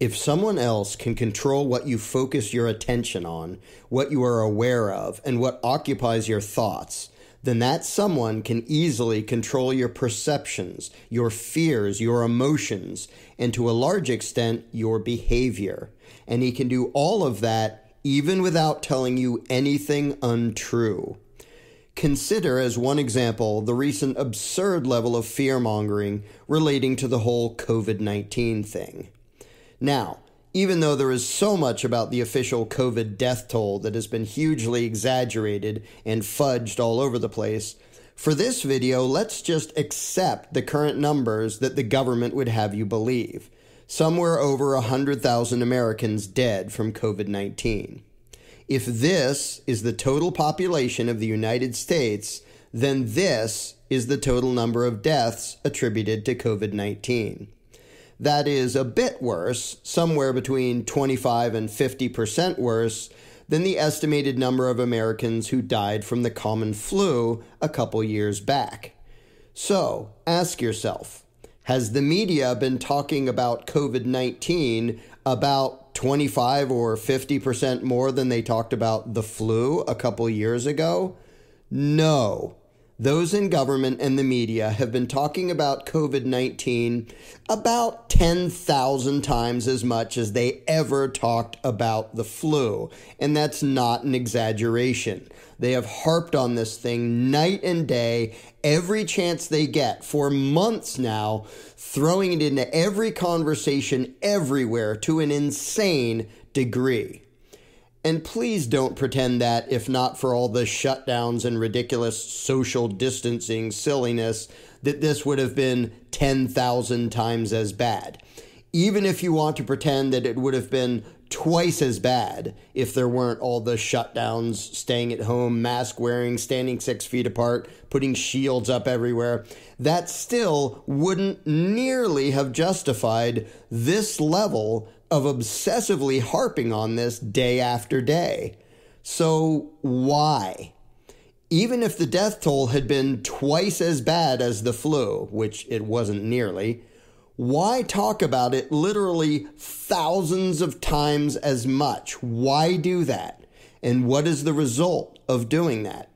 if someone else can control what you focus your attention on, what you are aware of, and what occupies your thoughts, then that someone can easily control your perceptions, your fears, your emotions, and to a large extent, your behavior. And he can do all of that even without telling you anything untrue. Consider, as one example, the recent absurd level of fear mongering relating to the whole COVID 19 thing. Now, even though there is so much about the official COVID death toll that has been hugely exaggerated and fudged all over the place, for this video, let's just accept the current numbers that the government would have you believe. Somewhere over 100,000 Americans dead from COVID 19. If this is the total population of the United States, then this is the total number of deaths attributed to COVID 19. That is a bit worse, somewhere between 25 and 50% worse than the estimated number of Americans who died from the common flu a couple years back. So, ask yourself has the media been talking about COVID 19 about 25 or 50% more than they talked about the flu a couple years ago? No, those in government and the media have been talking about COVID 19 about 10,000 times as much as they ever talked about the flu. And that's not an exaggeration. They have harped on this thing night and day, every chance they get for months now, throwing it into every conversation everywhere to an insane degree. And please don't pretend that if not for all the shutdowns and ridiculous social distancing silliness, that this would have been 10,000 times as bad. Even if you want to pretend that it would have been twice as bad if there weren't all the shutdowns, staying at home, mask wearing, standing six feet apart, putting shields up everywhere. That still wouldn't nearly have justified this level of obsessively harping on this day after day. So, why? Even if the death toll had been twice as bad as the flu, which it wasn't nearly, why talk about it literally thousands of times as much? Why do that? And what is the result of doing that?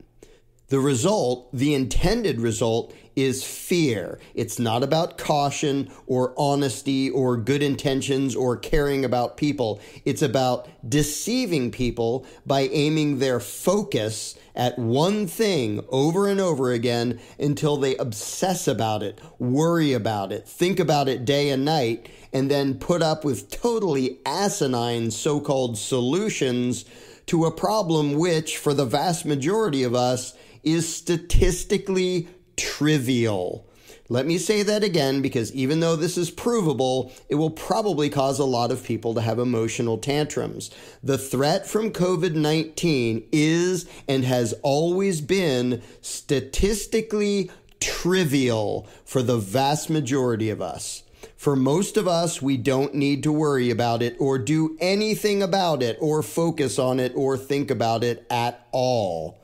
The result, the intended result, is fear. It's not about caution or honesty or good intentions or caring about people. It's about deceiving people by aiming their focus at one thing over and over again until they obsess about it, worry about it, think about it day and night, and then put up with totally asinine so called solutions to a problem which, for the vast majority of us, is statistically trivial. Let me say that again because even though this is provable, it will probably cause a lot of people to have emotional tantrums. The threat from COVID 19 is and has always been statistically trivial for the vast majority of us. For most of us, we don't need to worry about it or do anything about it or focus on it or think about it at all.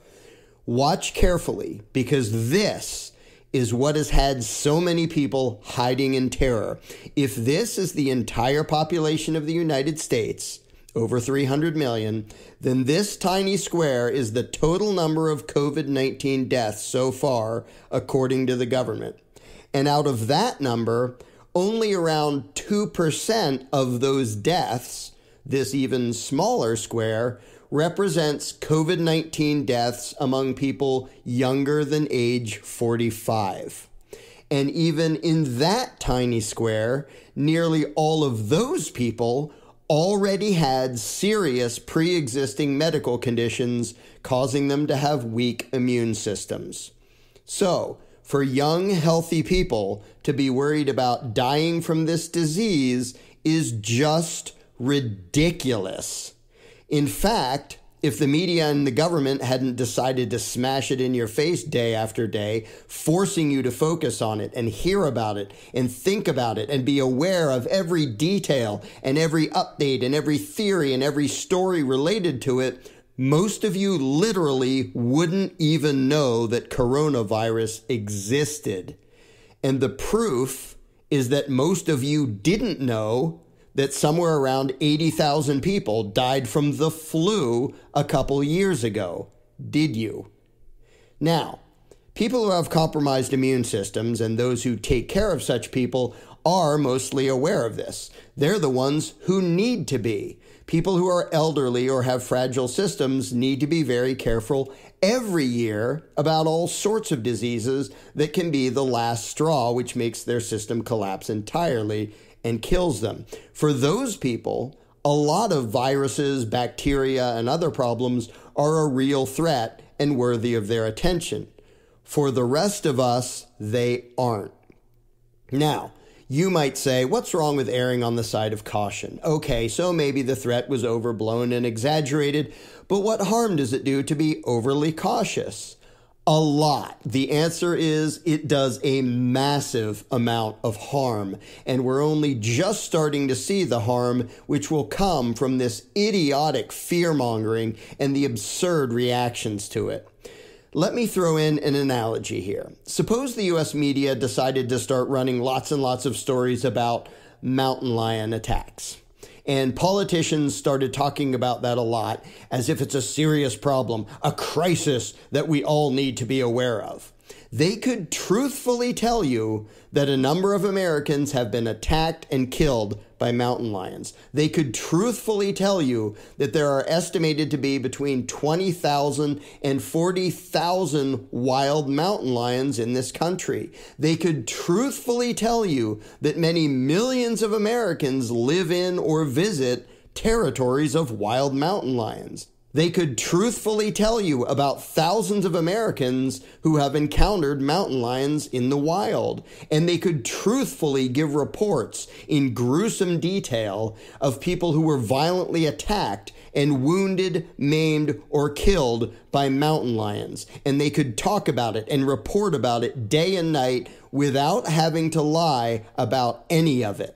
Watch carefully because this is what has had so many people hiding in terror. If this is the entire population of the United States, over 300 million, then this tiny square is the total number of COVID 19 deaths so far, according to the government. And out of that number, only around 2% of those deaths, this even smaller square, represents COVID 19 deaths among people younger than age 45. And even in that tiny square, nearly all of those people already had serious pre existing medical conditions causing them to have weak immune systems. So, for young, healthy people to be worried about dying from this disease is just ridiculous. In fact, if the media and the government hadn't decided to smash it in your face day after day, forcing you to focus on it and hear about it and think about it and be aware of every detail and every update and every theory and every story related to it, most of you literally wouldn't even know that coronavirus existed. And the proof is that most of you didn't know that somewhere around 80,000 people died from the flu a couple years ago, did you? Now, people who have compromised immune systems and those who take care of such people are mostly aware of this. They're the ones who need to be. People who are elderly or have fragile systems need to be very careful every year about all sorts of diseases that can be the last straw, which makes their system collapse entirely and kills them. For those people, a lot of viruses, bacteria, and other problems are a real threat and worthy of their attention. For the rest of us, they aren't. Now, you might say, what's wrong with erring on the side of caution? Okay, so maybe the threat was overblown and exaggerated, but what harm does it do to be overly cautious? A lot. The answer is it does a massive amount of harm. And we're only just starting to see the harm which will come from this idiotic fear mongering and the absurd reactions to it. Let me throw in an analogy here. Suppose the US media decided to start running lots and lots of stories about mountain lion attacks. And politicians started talking about that a lot as if it's a serious problem, a crisis that we all need to be aware of. They could truthfully tell you that a number of Americans have been attacked and killed by mountain lions. They could truthfully tell you that there are estimated to be between 20,000 and 40,000 wild mountain lions in this country. They could truthfully tell you that many millions of Americans live in or visit territories of wild mountain lions. They could truthfully tell you about thousands of Americans who have encountered mountain lions in the wild, and they could truthfully give reports in gruesome detail of people who were violently attacked and wounded, maimed, or killed by mountain lions. And they could talk about it and report about it day and night without having to lie about any of it.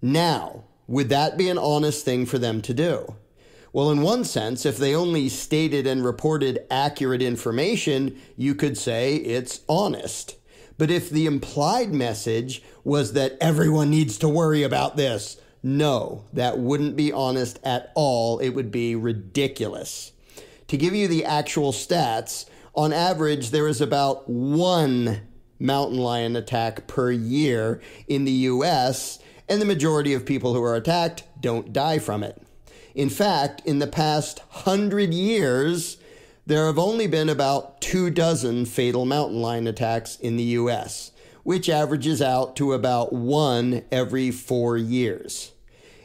Now, would that be an honest thing for them to do? Well, in one sense, if they only stated and reported accurate information, you could say it's honest. But if the implied message was that everyone needs to worry about this, no, that wouldn't be honest at all. It would be ridiculous. To give you the actual stats, on average, there is about one mountain lion attack per year in the US, and the majority of people who are attacked don't die from it. In fact, in the past hundred years, there have only been about two dozen fatal mountain lion attacks in the U.S., which averages out to about one every four years.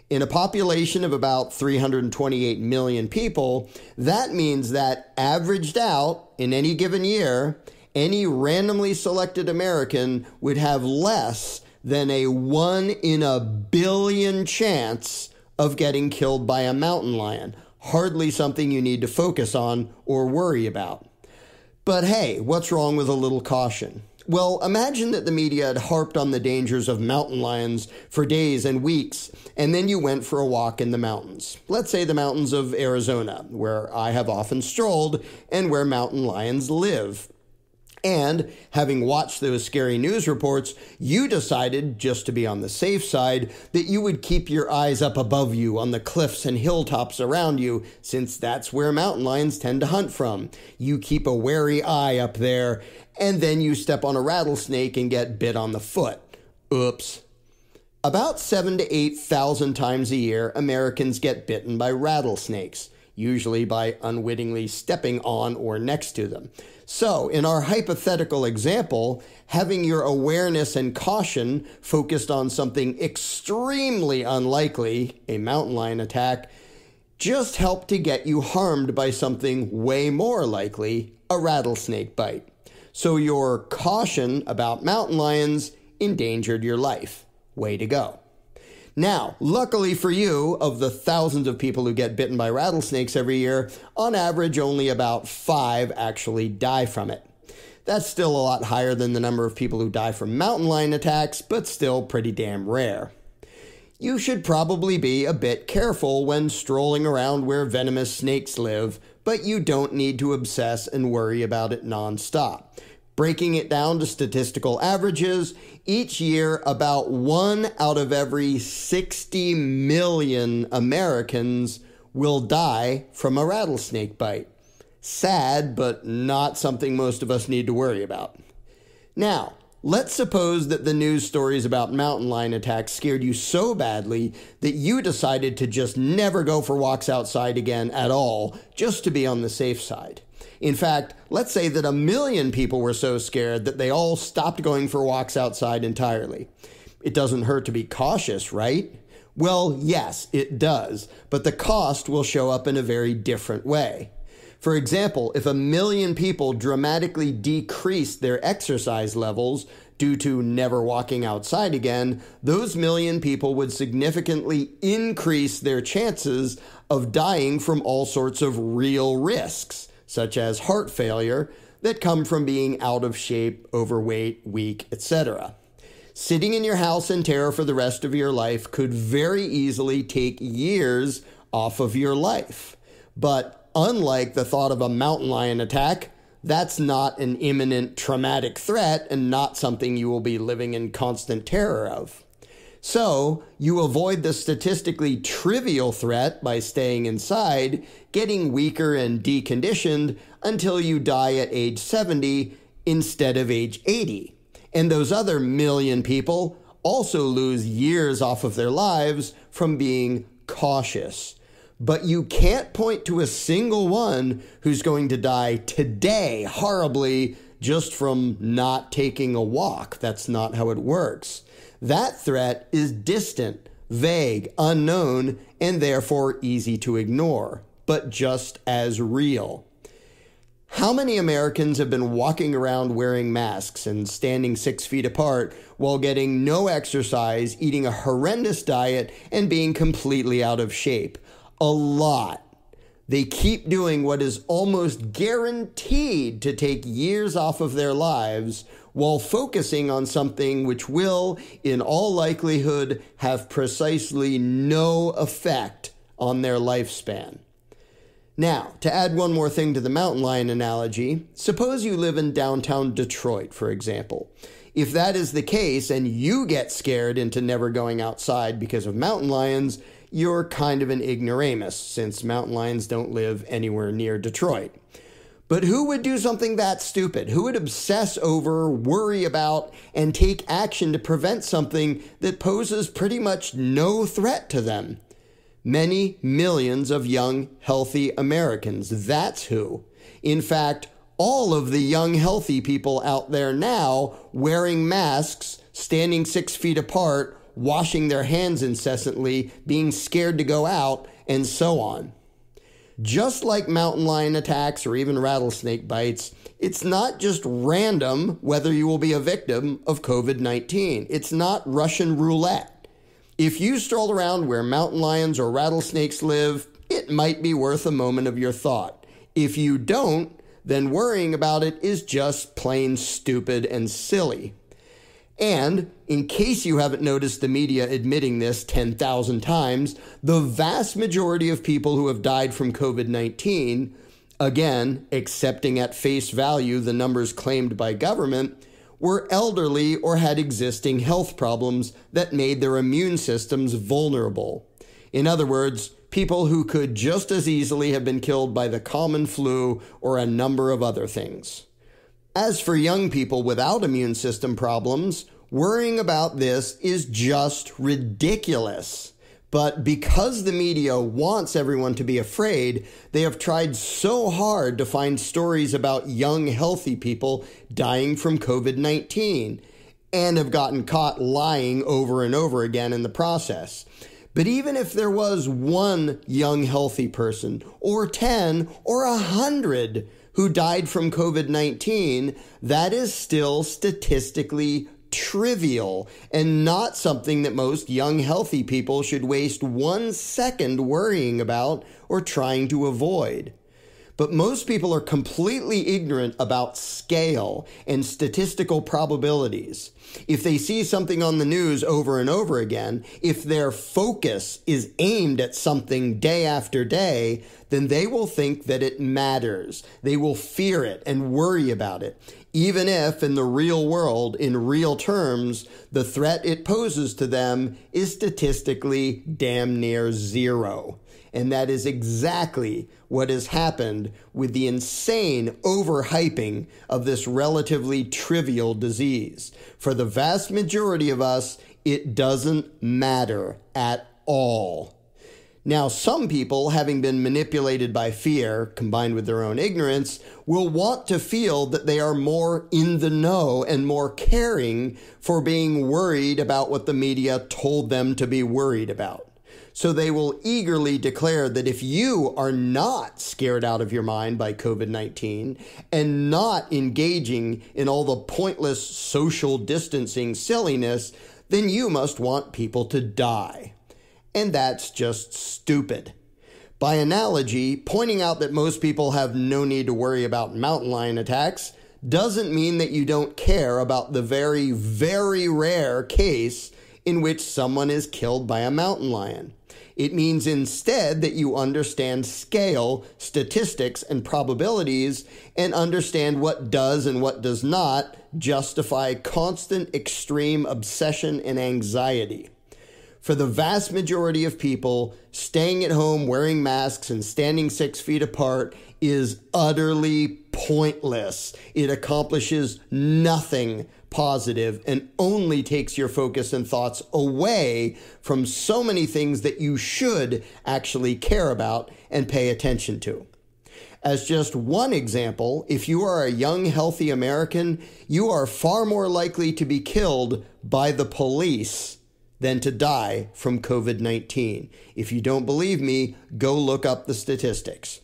In a population of about 328 million people, that means that averaged out in any given year, any randomly selected American would have less than a one in a billion chance of getting killed by a mountain lion. Hardly something you need to focus on or worry about. But hey, what's wrong with a little caution? Well, imagine that the media had harped on the dangers of mountain lions for days and weeks, and then you went for a walk in the mountains. Let's say the mountains of Arizona, where I have often strolled and where mountain lions live. And having watched those scary news reports, you decided, just to be on the safe side, that you would keep your eyes up above you on the cliffs and hilltops around you, since that's where mountain lions tend to hunt from. You keep a wary eye up there, and then you step on a rattlesnake and get bit on the foot. Oops. About 7 to 8,000 times a year, Americans get bitten by rattlesnakes usually by unwittingly stepping on or next to them. So, in our hypothetical example, having your awareness and caution focused on something extremely unlikely, a mountain lion attack, just helped to get you harmed by something way more likely, a rattlesnake bite. So, your caution about mountain lions endangered your life. Way to go. Now, luckily for you, of the thousands of people who get bitten by rattlesnakes every year, on average, only about five actually die from it. That's still a lot higher than the number of people who die from mountain lion attacks, but still pretty damn rare. You should probably be a bit careful when strolling around where venomous snakes live, but you don't need to obsess and worry about it nonstop. Breaking it down to statistical averages, each year about one out of every 60 million Americans will die from a rattlesnake bite. Sad, but not something most of us need to worry about. Now, let's suppose that the news stories about mountain lion attacks scared you so badly that you decided to just never go for walks outside again at all, just to be on the safe side. In fact, let's say that a million people were so scared that they all stopped going for walks outside entirely. It doesn't hurt to be cautious, right? Well, yes, it does, but the cost will show up in a very different way. For example, if a million people dramatically decrease their exercise levels due to never walking outside again, those million people would significantly increase their chances of dying from all sorts of real risks, such as heart failure, that come from being out of shape, overweight, weak, etc. Sitting in your house in terror for the rest of your life could very easily take years off of your life. But unlike the thought of a mountain lion attack, that's not an imminent traumatic threat and not something you will be living in constant terror of. So you avoid the statistically trivial threat by staying inside, getting weaker and deconditioned until you die at age 70 instead of age 80. And those other million people also lose years off of their lives from being cautious. But you can't point to a single one who's going to die today horribly just from not taking a walk. That's not how it works. That threat is distant, vague, unknown, and therefore easy to ignore, but just as real. How many Americans have been walking around wearing masks and standing six feet apart while getting no exercise, eating a horrendous diet, and being completely out of shape? A lot. They keep doing what is almost guaranteed to take years off of their lives while focusing on something which will, in all likelihood, have precisely no effect on their lifespan. Now, to add one more thing to the mountain lion analogy, suppose you live in downtown Detroit, for example. If that is the case and you get scared into never going outside because of mountain lions, you're kind of an ignoramus since mountain lions don't live anywhere near Detroit. But who would do something that stupid? Who would obsess over, worry about, and take action to prevent something that poses pretty much no threat to them? Many millions of young, healthy Americans. That's who. In fact, all of the young, healthy people out there now wearing masks, standing six feet apart, washing their hands incessantly, being scared to go out, and so on. Just like mountain lion attacks or even rattlesnake bites, it's not just random whether you will be a victim of COVID 19. It's not Russian roulette. If you stroll around where mountain lions or rattlesnakes live, it might be worth a moment of your thought. If you don't, then worrying about it is just plain stupid and silly. And in case you haven't noticed the media admitting this 10,000 times, the vast majority of people who have died from COVID 19, again, accepting at face value the numbers claimed by government, were elderly or had existing health problems that made their immune systems vulnerable. In other words, people who could just as easily have been killed by the common flu or a number of other things. As for young people without immune system problems, worrying about this is just ridiculous. But because the media wants everyone to be afraid, they have tried so hard to find stories about young, healthy people dying from COVID 19 and have gotten caught lying over and over again in the process. But even if there was one young, healthy person, or 10, or a 100, who died from COVID 19, that is still statistically trivial and not something that most young, healthy people should waste one second worrying about or trying to avoid. But most people are completely ignorant about scale and statistical probabilities. If they see something on the news over and over again, if their focus is aimed at something day after day, then they will think that it matters. They will fear it and worry about it, even if in the real world, in real terms, the threat it poses to them is statistically damn near zero. And that is exactly what has happened with the insane overhyping of this relatively trivial disease. For the vast majority of us, it doesn't matter at all. Now, some people, having been manipulated by fear combined with their own ignorance, will want to feel that they are more in the know and more caring for being worried about what the media told them to be worried about. So they will eagerly declare that if you are not scared out of your mind by COVID 19 and not engaging in all the pointless social distancing silliness, then you must want people to die. And that's just stupid. By analogy, pointing out that most people have no need to worry about mountain lion attacks doesn't mean that you don't care about the very, very rare case in which someone is killed by a mountain lion. It means instead that you understand scale, statistics, and probabilities, and understand what does and what does not justify constant extreme obsession and anxiety. For the vast majority of people, staying at home, wearing masks, and standing six feet apart is utterly pointless. It accomplishes nothing positive and only takes your focus and thoughts away from so many things that you should actually care about and pay attention to. As just one example, if you are a young, healthy American, you are far more likely to be killed by the police than to die from COVID 19. If you don't believe me, go look up the statistics.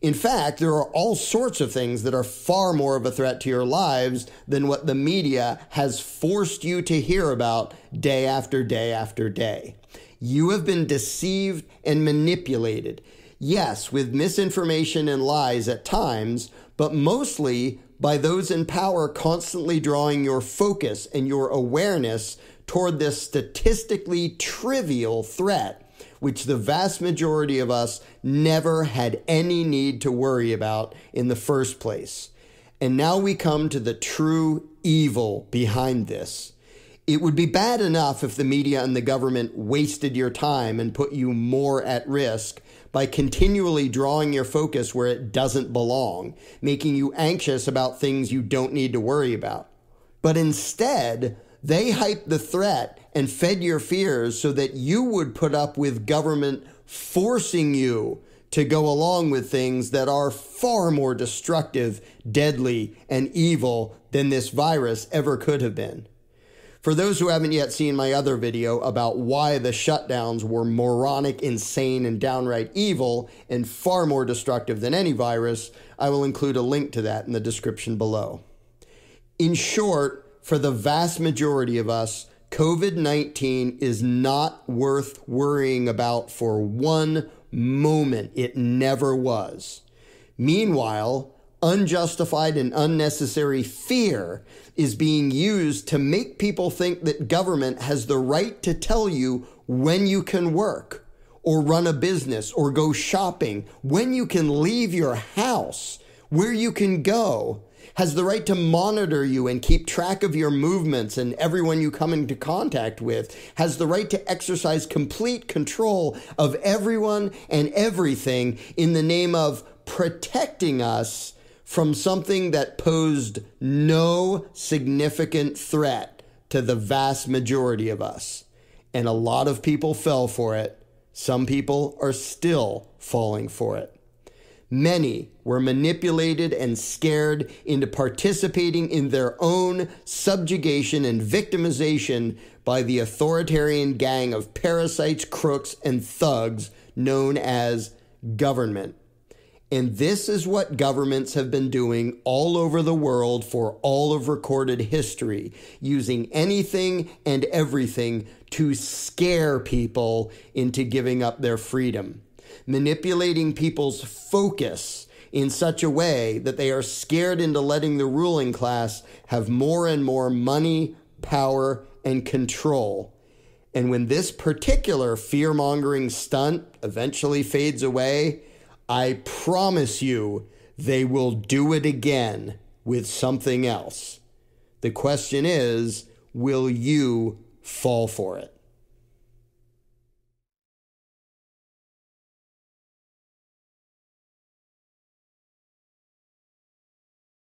In fact, there are all sorts of things that are far more of a threat to your lives than what the media has forced you to hear about day after day after day. You have been deceived and manipulated. Yes, with misinformation and lies at times, but mostly by those in power constantly drawing your focus and your awareness toward this statistically trivial threat which the vast majority of us never had any need to worry about in the first place. And now we come to the true evil behind this. It would be bad enough if the media and the government wasted your time and put you more at risk by continually drawing your focus where it doesn't belong, making you anxious about things you don't need to worry about. But instead, they hype the threat and fed your fears so that you would put up with government forcing you to go along with things that are far more destructive, deadly, and evil than this virus ever could have been. For those who haven't yet seen my other video about why the shutdowns were moronic, insane, and downright evil and far more destructive than any virus, I will include a link to that in the description below. In short, for the vast majority of us, COVID 19 is not worth worrying about for one moment. It never was. Meanwhile, unjustified and unnecessary fear is being used to make people think that government has the right to tell you when you can work or run a business or go shopping, when you can leave your house, where you can go has the right to monitor you and keep track of your movements and everyone you come into contact with, has the right to exercise complete control of everyone and everything in the name of protecting us from something that posed no significant threat to the vast majority of us. And a lot of people fell for it. Some people are still falling for it. Many were manipulated and scared into participating in their own subjugation and victimization by the authoritarian gang of parasites, crooks, and thugs known as government. And this is what governments have been doing all over the world for all of recorded history, using anything and everything to scare people into giving up their freedom manipulating people's focus in such a way that they are scared into letting the ruling class have more and more money, power, and control. And when this particular fear mongering stunt eventually fades away, I promise you they will do it again with something else. The question is will you fall for it?